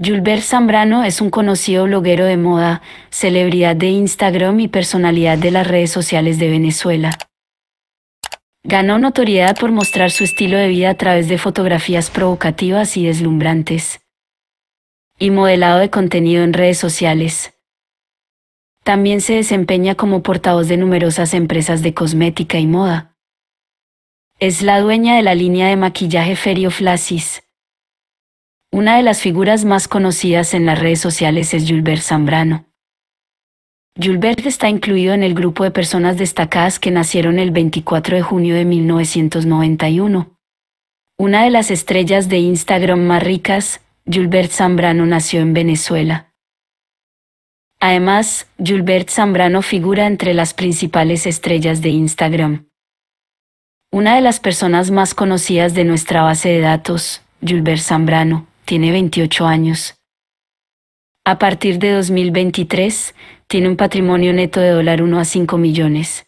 Julbert Zambrano es un conocido bloguero de moda, celebridad de Instagram y personalidad de las redes sociales de Venezuela. Ganó notoriedad por mostrar su estilo de vida a través de fotografías provocativas y deslumbrantes. Y modelado de contenido en redes sociales. También se desempeña como portavoz de numerosas empresas de cosmética y moda. Es la dueña de la línea de maquillaje Ferio Flasis una de las figuras más conocidas en las redes sociales es Gilbert Zambrano. Gilbert está incluido en el grupo de personas destacadas que nacieron el 24 de junio de 1991. Una de las estrellas de Instagram más ricas, Gilbert Zambrano nació en Venezuela. Además, Gilbert Zambrano figura entre las principales estrellas de Instagram. Una de las personas más conocidas de nuestra base de datos, Gilbert Zambrano, tiene 28 años. A partir de 2023, tiene un patrimonio neto de dólar 1 a 5 millones.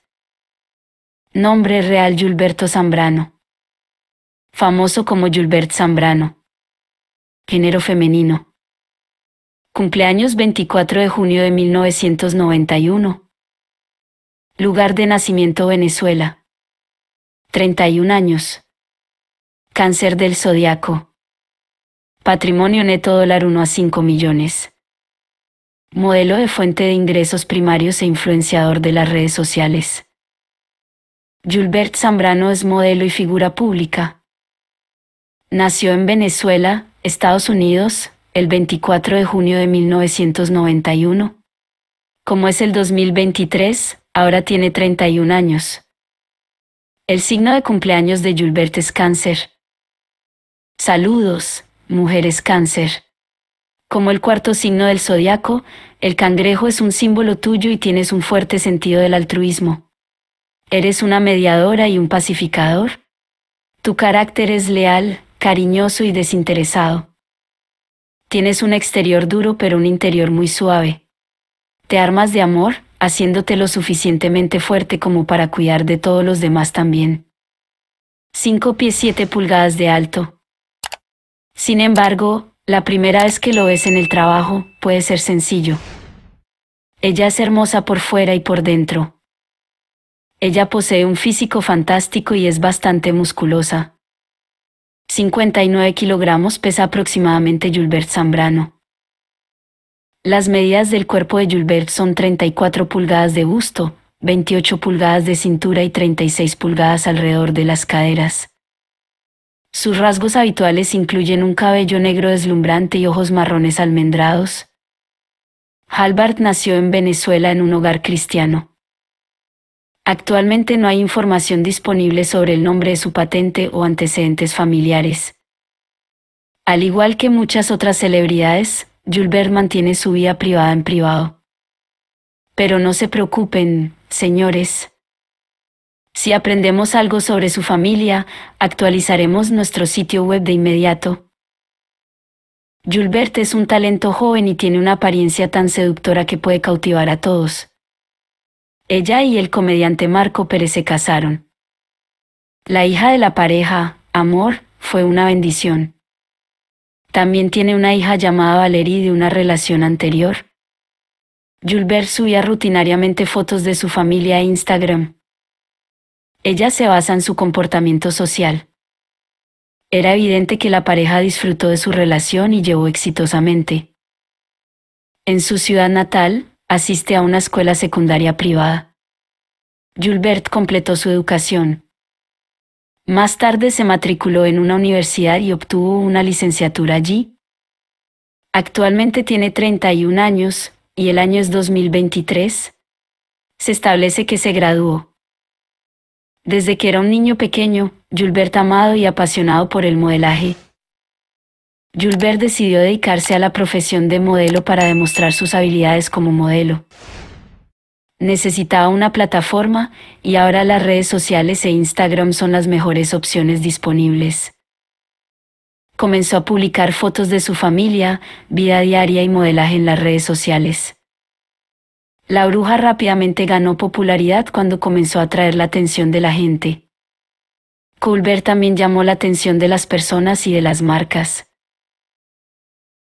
Nombre real Gilberto Zambrano. Famoso como Gilbert Zambrano. Género femenino. Cumpleaños 24 de junio de 1991. Lugar de nacimiento Venezuela. 31 años. Cáncer del zodiaco. Patrimonio neto dólar 1 a 5 millones. Modelo de fuente de ingresos primarios e influenciador de las redes sociales. Gilbert Zambrano es modelo y figura pública. Nació en Venezuela, Estados Unidos, el 24 de junio de 1991. Como es el 2023, ahora tiene 31 años. El signo de cumpleaños de Gilbert es cáncer. Saludos mujeres cáncer. Como el cuarto signo del zodiaco, el cangrejo es un símbolo tuyo y tienes un fuerte sentido del altruismo. Eres una mediadora y un pacificador. Tu carácter es leal, cariñoso y desinteresado. Tienes un exterior duro pero un interior muy suave. Te armas de amor, haciéndote lo suficientemente fuerte como para cuidar de todos los demás también. 5 pies 7 pulgadas de alto, sin embargo, la primera vez que lo ves en el trabajo puede ser sencillo. Ella es hermosa por fuera y por dentro. Ella posee un físico fantástico y es bastante musculosa. 59 kilogramos pesa aproximadamente Julbert Zambrano. Las medidas del cuerpo de Julbert son 34 pulgadas de busto, 28 pulgadas de cintura y 36 pulgadas alrededor de las caderas. Sus rasgos habituales incluyen un cabello negro deslumbrante y ojos marrones almendrados. Halbart nació en Venezuela en un hogar cristiano. Actualmente no hay información disponible sobre el nombre de su patente o antecedentes familiares. Al igual que muchas otras celebridades, Julbert mantiene su vida privada en privado. Pero no se preocupen, señores, si aprendemos algo sobre su familia, actualizaremos nuestro sitio web de inmediato. Julbert es un talento joven y tiene una apariencia tan seductora que puede cautivar a todos. Ella y el comediante Marco Pérez se casaron. La hija de la pareja, Amor, fue una bendición. También tiene una hija llamada Valerie de una relación anterior. Julbert subía rutinariamente fotos de su familia a Instagram. Ella se basa en su comportamiento social. Era evidente que la pareja disfrutó de su relación y llevó exitosamente. En su ciudad natal, asiste a una escuela secundaria privada. Julbert completó su educación. Más tarde se matriculó en una universidad y obtuvo una licenciatura allí. Actualmente tiene 31 años y el año es 2023. Se establece que se graduó. Desde que era un niño pequeño, Julbert amado y apasionado por el modelaje. Julbert decidió dedicarse a la profesión de modelo para demostrar sus habilidades como modelo. Necesitaba una plataforma y ahora las redes sociales e Instagram son las mejores opciones disponibles. Comenzó a publicar fotos de su familia, vida diaria y modelaje en las redes sociales. La bruja rápidamente ganó popularidad cuando comenzó a atraer la atención de la gente. Colbert también llamó la atención de las personas y de las marcas.